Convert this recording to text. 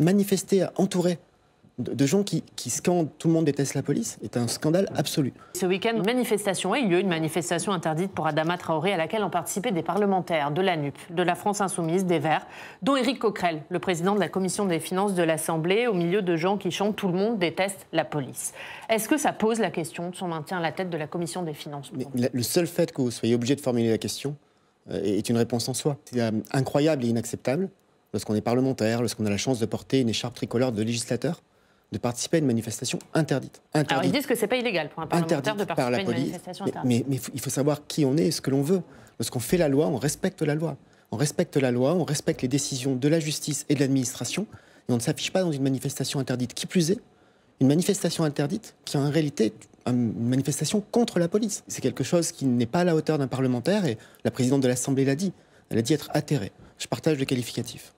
manifester entouré de gens qui, scandent tout le monde déteste la police est un scandale absolu. Ce week-end, il manifestation a eu lieu, une manifestation interdite pour Adama Traoré à laquelle ont participé des parlementaires de la NUP, de la France Insoumise, des Verts, dont Éric Coquerel, le président de la commission des finances de l'Assemblée, au milieu de gens qui chantent Tout le monde déteste la police. Est-ce que ça pose la question de son maintien à la tête de la commission des finances Le seul fait que vous soyez obligé de formuler la question euh, est une réponse en soi. C'est euh, incroyable et inacceptable lorsqu'on est parlementaire, lorsqu'on a la chance de porter une écharpe tricolore de législateur, de participer à une manifestation interdite. interdite. Alors ils disent que c'est pas illégal pour un parlementaire de participer à une manifestation interdite. Mais, mais, il faut savoir qui on est et ce que l'on veut. Lorsqu'on fait la loi, on respecte la loi. On respecte la loi, on respecte les décisions de la justice et de l'administration, et on ne s'affiche pas dans une manifestation interdite. Qui plus est, une manifestation interdite qui en réalité une manifestation contre la police. C'est quelque chose qui n'est pas à la hauteur d'un parlementaire, et la présidente de l'Assemblée l'a dit. Elle a dit être atterrée. Je partage le qualificatif.